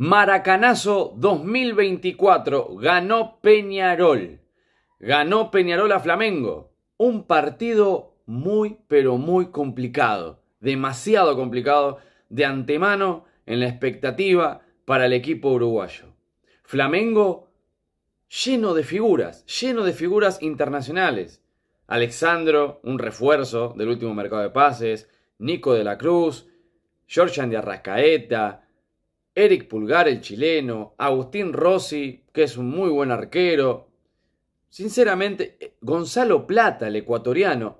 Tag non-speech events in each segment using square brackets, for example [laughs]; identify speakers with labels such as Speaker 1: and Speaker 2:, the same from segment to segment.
Speaker 1: Maracanazo 2024, ganó Peñarol. Ganó Peñarol a Flamengo. Un partido muy, pero muy complicado. Demasiado complicado de antemano en la expectativa para el equipo uruguayo. Flamengo lleno de figuras, lleno de figuras internacionales. Alexandro, un refuerzo del último mercado de pases, Nico de la Cruz, Georgian de Arrascaeta, Eric Pulgar, el chileno, Agustín Rossi, que es un muy buen arquero. Sinceramente, eh, Gonzalo Plata, el ecuatoriano.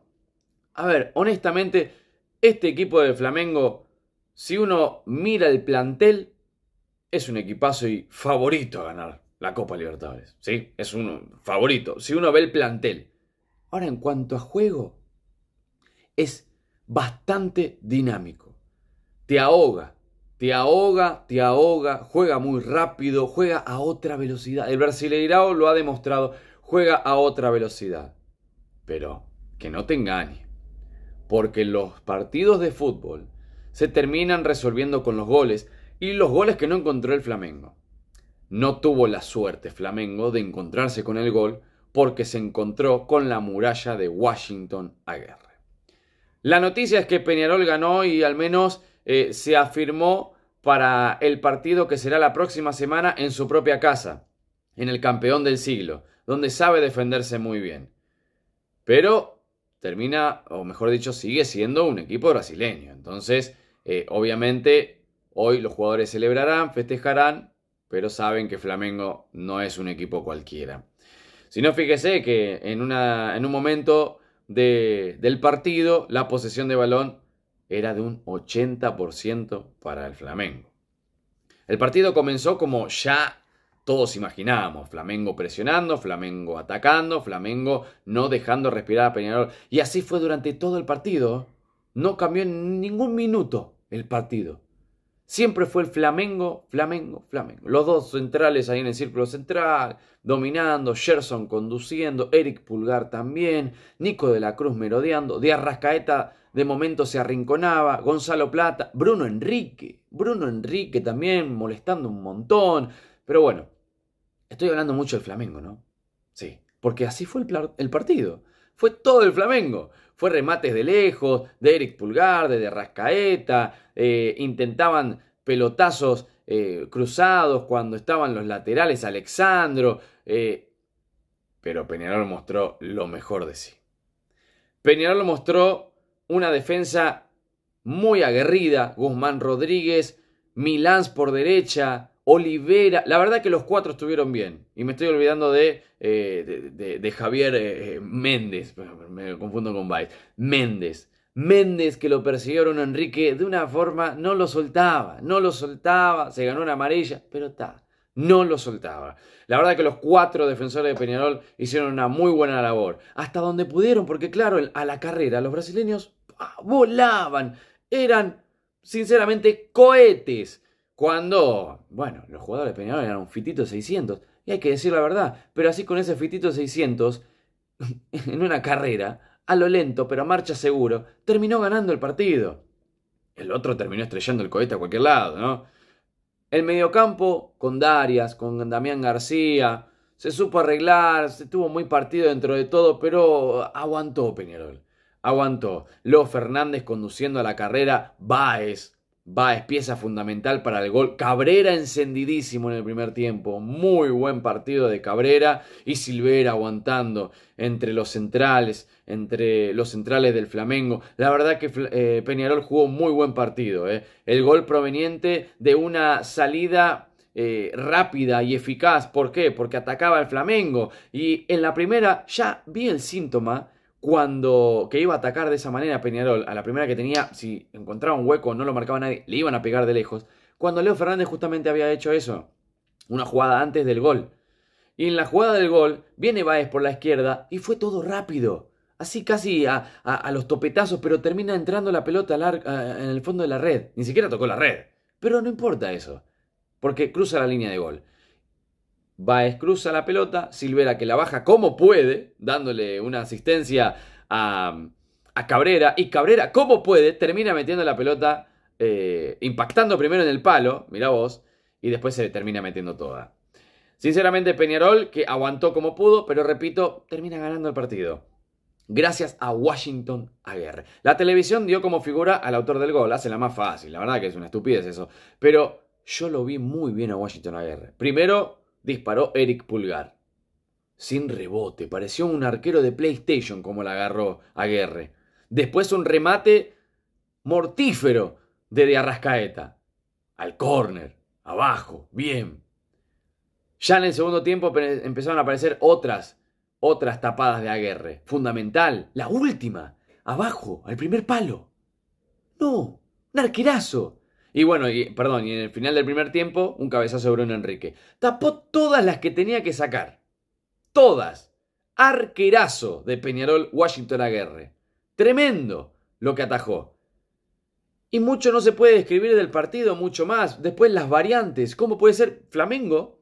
Speaker 1: A ver, honestamente, este equipo de Flamengo, si uno mira el plantel, es un equipazo y favorito a ganar la Copa Libertadores. Sí, es un favorito. Si uno ve el plantel. Ahora, en cuanto a juego, es bastante dinámico. Te ahoga, te ahoga, te ahoga, juega muy rápido, juega a otra velocidad. El Brasileirao lo ha demostrado, juega a otra velocidad. Pero que no te engañe, porque los partidos de fútbol se terminan resolviendo con los goles y los goles que no encontró el Flamengo. No tuvo la suerte Flamengo de encontrarse con el gol porque se encontró con la muralla de Washington guerra. La noticia es que Peñarol ganó y al menos eh, se afirmó para el partido que será la próxima semana en su propia casa, en el campeón del siglo, donde sabe defenderse muy bien. Pero termina, o mejor dicho, sigue siendo un equipo brasileño. Entonces, eh, obviamente, hoy los jugadores celebrarán, festejarán, pero saben que Flamengo no es un equipo cualquiera. Si no, fíjese que en, en un momento del partido, la posesión de balón era de un 80% para el Flamengo. El partido comenzó como ya todos imaginábamos, Flamengo presionando, Flamengo atacando, Flamengo no dejando respirar a Peñarol. Y así fue durante todo el partido. No cambió en ningún minuto el partido. Siempre fue el Flamengo, Flamengo, Flamengo. Los dos centrales ahí en el círculo central, dominando, Gerson conduciendo, Eric Pulgar también, Nico de la Cruz merodeando, Díaz Rascaeta de momento se arrinconaba, Gonzalo Plata, Bruno Enrique, Bruno Enrique también molestando un montón, pero bueno, estoy hablando mucho del Flamengo, ¿no? Sí, porque así fue el, partido, fue todo el Flamengo, fue remates de lejos, de Eric Pulgar, de, Rascaeta, eh, intentaban pelotazos eh, cruzados cuando estaban los laterales Alexandro, eh, pero Peñarol mostró lo mejor de sí. Peñarol mostró una defensa muy aguerrida, Guzmán Rodríguez, Milán por derecha, Olivera, la verdad que los cuatro estuvieron bien. Y me estoy olvidando de, eh, de, Javier eh, eh, Méndez, [laughs] me confundo con Baez, Méndez. Méndez que lo persiguieron a Enrique de una forma, no lo soltaba, no lo soltaba, se ganó una amarilla, pero está, no lo soltaba. La verdad que los cuatro defensores de Peñarol hicieron una muy buena labor, hasta donde pudieron, porque claro, a la carrera los brasileños Ah, volaban, eran sinceramente cohetes. Cuando, bueno, los jugadores de Peñarol eran un fitito 600, y hay que decir la verdad, pero así con ese fitito 600, [laughs] en una carrera, a lo lento pero a marcha seguro, terminó ganando el partido. El otro terminó estrellando el cohete a cualquier lado, ¿no? El mediocampo con Darias, con Damián García, se supo arreglar, se tuvo muy partido dentro de todo, pero aguantó Peñarol aguantó. Leo Fernández conduciendo a la carrera, Baez. Baez, pieza fundamental para el gol. Cabrera encendidísimo en el primer tiempo. Muy buen partido de Cabrera. Y Silvera aguantando entre los centrales, entre los centrales del Flamengo. La verdad que eh, Peñarol jugó muy buen partido. Eh. El gol proveniente de una salida eh, rápida y eficaz. ¿Por qué? Porque atacaba al Flamengo. Y en la primera ya vi el síntoma cuando que iba a atacar de esa manera Peñarol, a la primera que tenía, si encontraba un hueco, no lo marcaba nadie, le iban a pegar de lejos. Cuando Leo Fernández justamente había hecho eso, una jugada antes del gol. Y en la jugada del gol viene Baez por la izquierda y fue todo rápido. Así casi a, a los topetazos, pero termina entrando la pelota en el fondo de la red. Ni siquiera tocó la red. Pero no importa eso, porque cruza la línea de gol a cruza la pelota, Silvera que la baja como puede, dándole una asistencia a, Cabrera, y Cabrera como puede termina metiendo la pelota, eh, impactando primero en el palo, mira vos, y después se termina metiendo toda. Sinceramente Peñarol, que aguantó como pudo, pero repito, termina ganando el partido. Gracias a Washington Aguirre. La televisión dio como figura al autor del gol, hace la más fácil, la verdad que es una estupidez eso, pero yo lo vi muy bien a Washington Aguirre. Primero, disparó Eric Pulgar. Sin rebote, pareció un arquero de PlayStation como la agarró Aguerre. Después un remate mortífero de Arrascaeta. Al córner, abajo, bien. Ya en el segundo tiempo empezaron a aparecer otras, otras tapadas de Aguerre. Fundamental, la última, abajo, al primer palo. No, un y bueno, y, perdón, y en el final del primer tiempo, un cabezazo de Bruno Enrique. Tapó todas las que tenía que sacar. Todas. Arquerazo de Peñarol Washington Aguirre. Tremendo lo que atajó. Y mucho no se puede describir del partido, mucho más. Después las variantes. ¿Cómo puede ser? Flamengo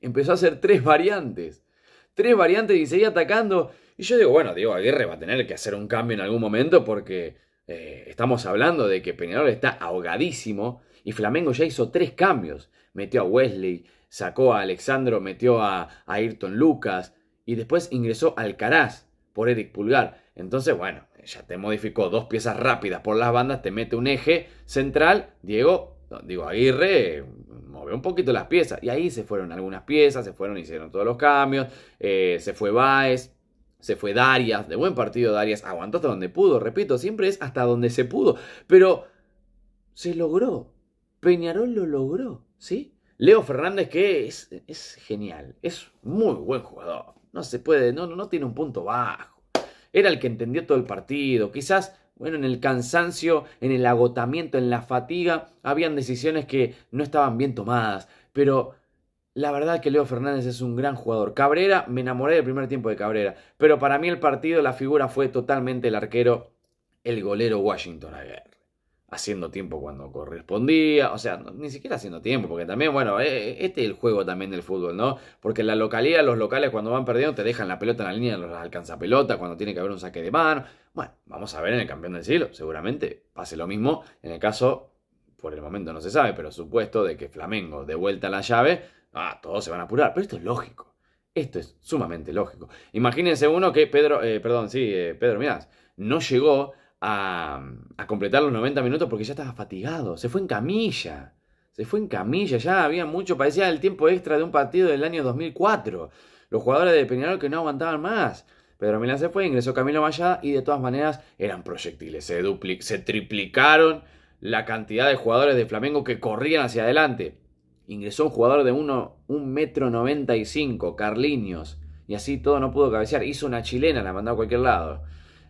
Speaker 1: empezó a hacer tres variantes. Tres variantes y seguía atacando. Y yo digo, bueno, Diego Aguirre va a tener que hacer un cambio en algún momento porque eh, estamos hablando de que Peñarol está ahogadísimo y Flamengo ya hizo tres cambios. Metió a Wesley, sacó a Alexandro, metió a, Ayrton Lucas y después ingresó Alcaraz por Eric Pulgar. Entonces, bueno, ya te modificó dos piezas rápidas por las bandas, te mete un eje central, Diego, digo, Aguirre movió un poquito las piezas y ahí se fueron algunas piezas, se fueron, hicieron todos los cambios, eh, se fue Baez, se fue Darias, de buen partido Darias, aguantó hasta donde pudo, repito, siempre es hasta donde se pudo, pero se logró. Peñarol lo logró, ¿sí? Leo Fernández que es, es genial, es muy buen jugador, no se puede, no, no tiene un punto bajo. Era el que entendió todo el partido, quizás bueno, en el cansancio, en el agotamiento, en la fatiga, habían decisiones que no estaban bien tomadas, pero la verdad que Leo Fernández es un gran jugador. Cabrera, me enamoré del primer tiempo de Cabrera, pero para mí el partido, la figura fue totalmente el arquero, el golero Washington Aguirre. Haciendo tiempo cuando correspondía, o sea, ni siquiera haciendo tiempo, porque también, bueno, eh, eh, este es el juego también del fútbol, ¿no? Porque la localidad, los locales cuando van perdiendo te dejan la pelota en la línea, los alcanza pelota, cuando tiene que haber un saque de mano. Bueno, vamos a ver en el campeón del siglo, seguramente pase lo mismo. En el caso, por el momento no se sabe, pero supuesto de que Flamengo, de vuelta a la llave, Ah, todos se van a apurar, pero esto es lógico. Esto es sumamente lógico. Imagínense uno que Pedro, eh, perdón, sí, eh, Pedro Miras, no llegó a, completar los 90 minutos porque ya estaba fatigado. Se fue en camilla. Se fue en camilla. Ya había mucho. Parecía el tiempo extra de un partido del año 2004. Los jugadores de Peñarol que no aguantaban más. Pedro Milán se fue, ingresó Camilo Mayada y de todas maneras eran proyectiles. Se, se triplicaron la cantidad de jugadores de Flamengo que corrían hacia adelante ingresó un jugador de un metro 95, Carliños, y así todo no pudo cabecear. Hizo una chilena, la mandó a cualquier lado.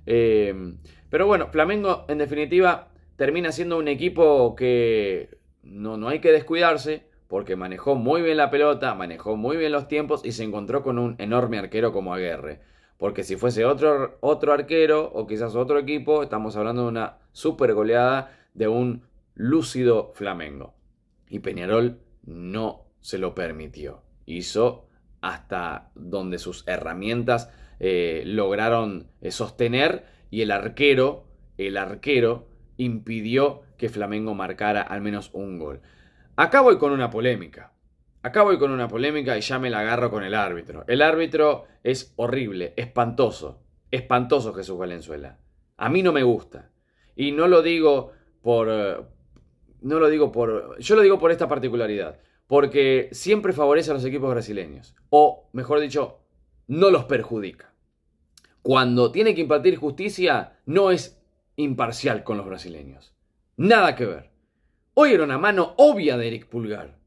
Speaker 1: Eh, pero bueno, Flamengo en definitiva termina siendo un equipo que no, no hay que descuidarse porque manejó muy bien la pelota, manejó muy bien los tiempos y se encontró con un enorme arquero como Aguerre. Porque si fuese otro, otro arquero o quizás otro equipo, estamos hablando de una super goleada de un lúcido Flamengo. Y Peñarol no se lo permitió. Hizo hasta donde sus herramientas eh, lograron eh, sostener y el arquero, el arquero impidió que Flamengo marcara al menos un gol. Acá voy con una polémica. Acá voy con una polémica y ya me la agarro con el árbitro. El árbitro es horrible, espantoso, espantoso Jesús Valenzuela. A mí no me gusta. Y no lo digo por, eh, no lo digo por. Yo lo digo por esta particularidad. Porque siempre favorece a los equipos brasileños. O, mejor dicho, no los perjudica. Cuando tiene que impartir justicia, no es imparcial con los brasileños. Nada que ver. Hoy era una mano obvia de Eric Pulgar.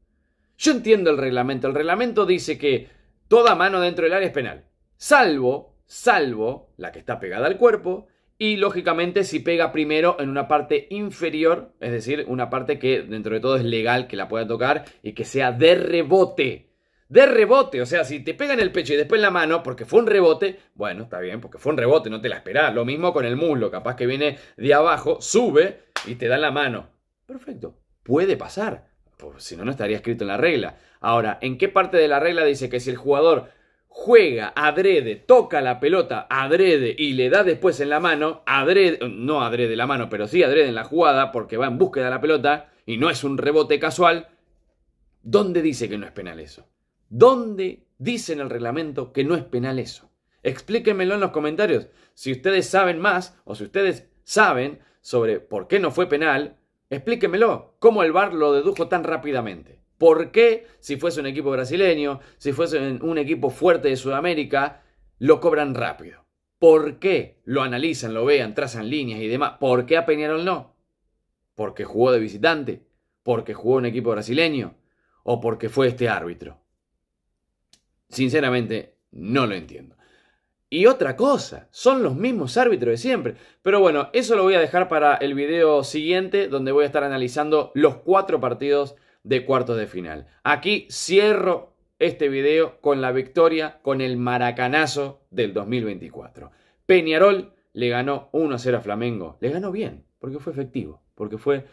Speaker 1: Yo entiendo el reglamento. El reglamento dice que toda mano dentro del área es penal. Salvo, salvo la que está pegada al cuerpo y lógicamente si pega primero en una parte inferior, es decir, una parte que dentro de todo es legal que la pueda tocar y que sea de rebote. De rebote, o sea, si te pega en el pecho y después en la mano, porque fue un rebote, bueno, está bien, porque fue un rebote, no te la esperás. Lo mismo con el muslo, capaz que viene de abajo, sube y te da en la mano. Perfecto, puede pasar, pues, si no, no estaría escrito en la regla. Ahora, ¿en qué parte de la regla dice que si el jugador juega adrede, toca la pelota adrede y le da después en la mano, adrede, no adrede la mano, pero sí adrede en la jugada porque va en búsqueda de la pelota y no es un rebote casual, ¿dónde dice que no es penal eso? ¿Dónde dice en el reglamento que no es penal eso? Explíquenmelo en los comentarios. Si ustedes saben más o si ustedes saben sobre por qué no fue penal, explíquenmelo. ¿Cómo el VAR lo dedujo tan rápidamente? ¿Por qué si fuese un equipo brasileño, si fuese un equipo fuerte de Sudamérica, lo cobran rápido? ¿Por qué lo analizan, lo vean, trazan líneas y demás? ¿Por qué a Peñarol no? Porque jugó de visitante, porque jugó un equipo brasileño o porque fue este árbitro. Sinceramente, no lo entiendo. Y otra cosa, son los mismos árbitros de siempre. Pero bueno, eso lo voy a dejar para el video siguiente donde voy a estar analizando los cuatro partidos de cuartos de final. Aquí cierro este video con la victoria, con el maracanazo del 2024. Peñarol le ganó 1-0 a Flamengo. Le ganó bien, porque fue efectivo, porque fue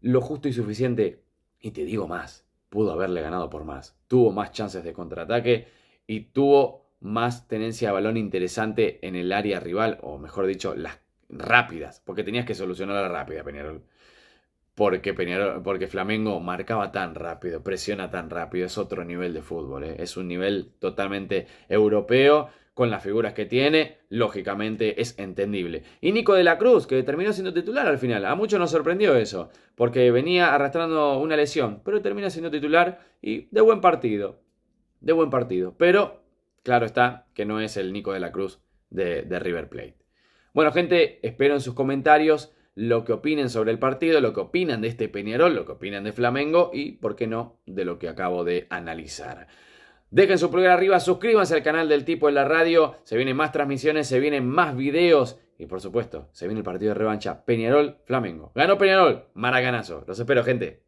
Speaker 1: lo justo y suficiente. Y te digo más, pudo haberle ganado por más. Tuvo más chances de contraataque y tuvo más tenencia de balón interesante en el área rival, o mejor dicho, las rápidas, porque tenías que solucionar la rápida, Peñarol porque, porque Flamengo marcaba tan rápido, presiona tan rápido, es otro nivel de fútbol, ¿eh? es un nivel totalmente europeo, con las figuras que tiene, lógicamente es entendible. Y Nico de la Cruz, que terminó siendo titular al final, a muchos nos sorprendió eso, porque venía arrastrando una lesión, pero termina siendo titular y de buen partido, de buen partido, pero claro está que no es el Nico de la Cruz de, de River Plate. Bueno gente, espero en sus comentarios lo que opinen sobre el partido, lo que opinan de este Peñarol, lo que opinan de Flamengo y, por qué no, de lo que acabo de analizar. Dejen su pulgar arriba, suscríbanse al canal del tipo en la radio, se vienen más transmisiones, se vienen más videos y por supuesto, se viene el partido de revancha Peñarol-Flamengo. Ganó Peñarol, maracanazo. Los espero, gente.